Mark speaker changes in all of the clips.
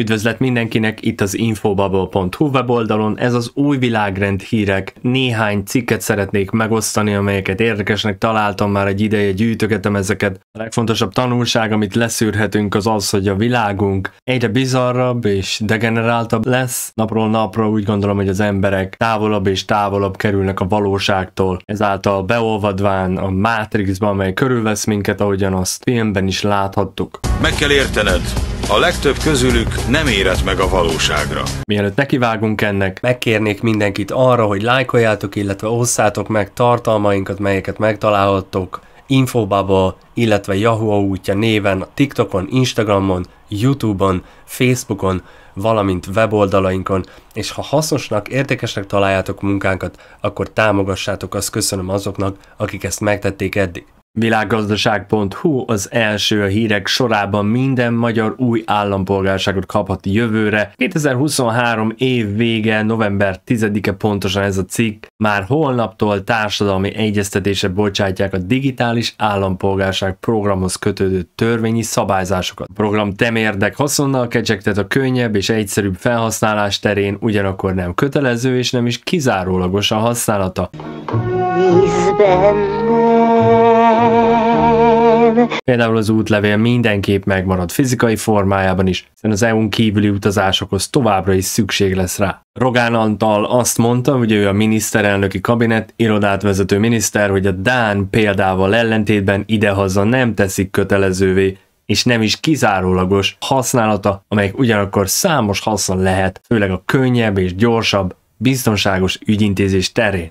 Speaker 1: Üdvözlet mindenkinek itt az infobubble.hu weboldalon, ez az új világrend hírek. Néhány cikket szeretnék megosztani, amelyeket érdekesnek találtam már egy ideje, gyűjtögetem ezeket. A legfontosabb tanulság, amit leszűrhetünk az az, hogy a világunk egyre bizarrabb és degeneráltabb lesz. Napról napra úgy gondolom, hogy az emberek távolabb és távolabb kerülnek a valóságtól. Ezáltal beolvadván a Matrixba, amely körülvesz minket, ahogyan azt filmben is láthattuk. Meg kell értened, a legtöbb közülük nem érett meg a valóságra. Mielőtt nekivágunk ennek, megkérnék mindenkit arra, hogy lájkoljátok, illetve osszátok meg tartalmainkat, melyeket megtalálhattok Infobubble, illetve Yahoo útja néven, TikTokon, Instagramon, Youtube-on, Facebookon, valamint weboldalainkon, és ha hasznosnak, értékesnek találjátok munkánkat, akkor támogassátok, azt köszönöm azoknak, akik ezt megtették eddig. Világgazdaság.hu az első a hírek sorában minden magyar új állampolgárságot kaphat jövőre. 2023 év vége, november 10-e pontosan ez a cikk. Már holnaptól társadalmi egyeztetése bocsátják a digitális állampolgárság programhoz kötődő törvényi szabályzásokat. A program temérdek haszonnal kecsegtet a könnyebb és egyszerűbb felhasználás terén, ugyanakkor nem kötelező és nem is kizárólagos a használata. Vízben Például az útlevél mindenképp megmarad fizikai formájában is, hiszen az EU-n kívüli utazásokhoz továbbra is szükség lesz rá. Rogán Antal azt mondta, hogy ő a miniszterelnöki kabinet irodát vezető miniszter, hogy a Dán példával ellentétben idehaza nem teszik kötelezővé és nem is kizárólagos használata, amelyik ugyanakkor számos haszon lehet, főleg a könnyebb és gyorsabb, biztonságos ügyintézés terén.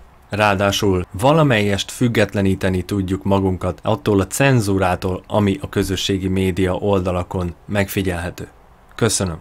Speaker 1: Ráadásul valamelyest függetleníteni tudjuk magunkat attól a cenzúrától, ami a közösségi média oldalakon megfigyelhető. Köszönöm.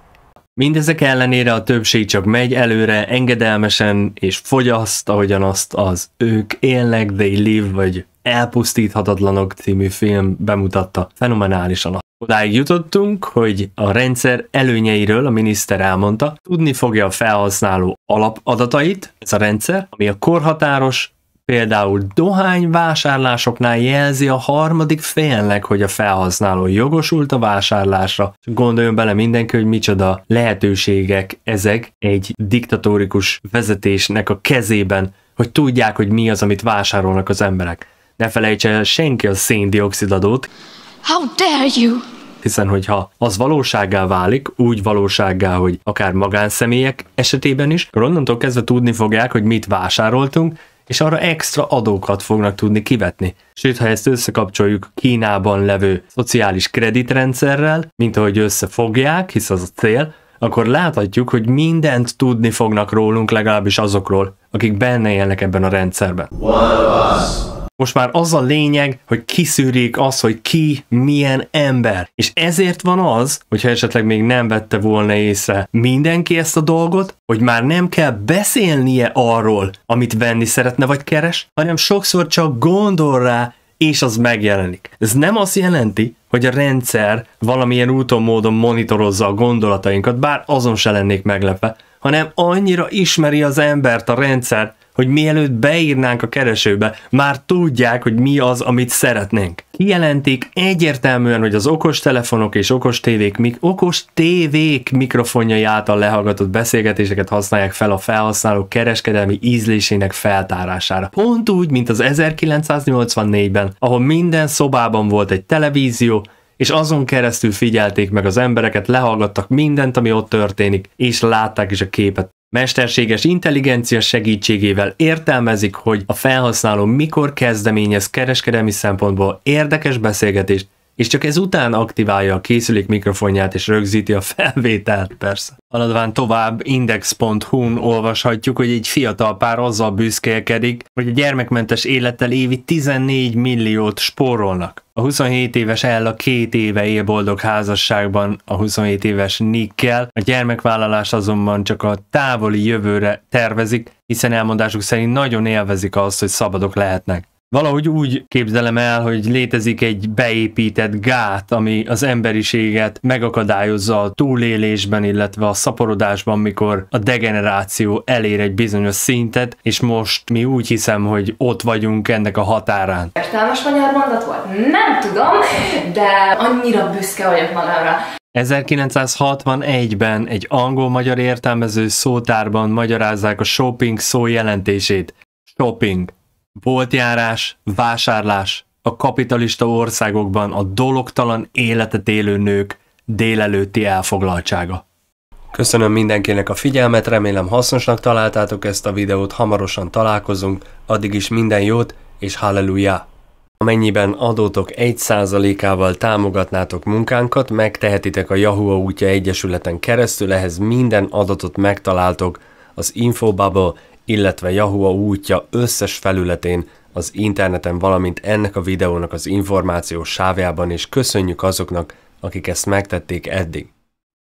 Speaker 1: Mindezek ellenére a többség csak megy előre, engedelmesen és fogyaszt, ahogyan azt az Ők élnek, They Live vagy Elpusztíthatatlanok című film bemutatta fenomenálisan Odáig jutottunk, hogy a rendszer előnyeiről a miniszter elmondta, tudni fogja a felhasználó alapadatait, ez a rendszer, ami a korhatáros, például Dohány vásárlásoknál jelzi a harmadik félnek, hogy a felhasználó jogosult a vásárlásra. Gondoljon bele mindenki, hogy micsoda lehetőségek ezek egy diktatórikus vezetésnek a kezében, hogy tudják, hogy mi az, amit vásárolnak az emberek. Ne felejtse el senki a széndiokszidadót, How dare you! hiszen hogyha az valóságá válik, úgy valóságá, hogy akár magánszemélyek esetében is, akkor onnantól kezdve tudni fogják, hogy mit vásároltunk, és arra extra adókat fognak tudni kivetni. Sőt, ha ezt összekapcsoljuk Kínában levő szociális kreditrendszerrel, mint ahogy összefogják, hisz az a cél, akkor láthatjuk, hogy mindent tudni fognak rólunk legalábbis azokról, akik benne élnek ebben a rendszerben. One of us. Most már az a lényeg, hogy kiszűrik az, hogy ki milyen ember. És ezért van az, hogyha esetleg még nem vette volna észre mindenki ezt a dolgot, hogy már nem kell beszélnie arról, amit venni szeretne vagy keres, hanem sokszor csak gondol rá, és az megjelenik. Ez nem azt jelenti, hogy a rendszer valamilyen úton módon monitorozza a gondolatainkat, bár azon se lennék meglepve, hanem annyira ismeri az embert a rendszer, hogy mielőtt beírnánk a keresőbe, már tudják, hogy mi az, amit szeretnénk. Kijelentik egyértelműen, hogy az okos telefonok és okos tévék, mik, okos tévék mikrofonjai által lehallgatott beszélgetéseket használják fel a felhasználók kereskedelmi ízlésének feltárására. Pont úgy, mint az 1984-ben, ahol minden szobában volt egy televízió, és azon keresztül figyelték meg az embereket, lehallgattak mindent, ami ott történik, és látták is a képet Mesterséges intelligencia segítségével értelmezik, hogy a felhasználó mikor kezdeményez kereskedelmi szempontból érdekes beszélgetést, és csak ezután aktiválja a készülék mikrofonját és rögzíti a felvételt persze. Aladván tovább index.hu-n olvashatjuk, hogy egy fiatal pár azzal büszkélkedik, hogy a gyermekmentes élettel évi 14 milliót spórolnak. A 27 éves Ella két éve él boldog házasságban a 27 éves Nickkel, a gyermekvállalás azonban csak a távoli jövőre tervezik, hiszen elmondásuk szerint nagyon élvezik azt, hogy szabadok lehetnek. Valahogy úgy képzelem el, hogy létezik egy beépített gát, ami az emberiséget megakadályozza a túlélésben, illetve a szaporodásban, mikor a degeneráció elér egy bizonyos szintet, és most mi úgy hiszem, hogy ott vagyunk ennek a határán. Értelmes magyar mondat volt? Nem tudom, de annyira büszke vagyok magamra. 1961-ben egy angol-magyar értelmező szótárban magyarázzák a shopping szó jelentését. Shopping Boltjárás, vásárlás, a kapitalista országokban a dologtalan életet élő nők délelőtti elfoglaltsága. Köszönöm mindenkinek a figyelmet, remélem hasznosnak találtátok ezt a videót, hamarosan találkozunk, addig is minden jót és halleluja! Amennyiben adótok 1%-ával támogatnátok munkánkat, megtehetitek a Yahoo útja egyesületen keresztül, ehhez minden adatot megtaláltok, az Infobubble, illetve Yahoo útja összes felületén, az interneten, valamint ennek a videónak az információs sávjában, és köszönjük azoknak, akik ezt megtették eddig.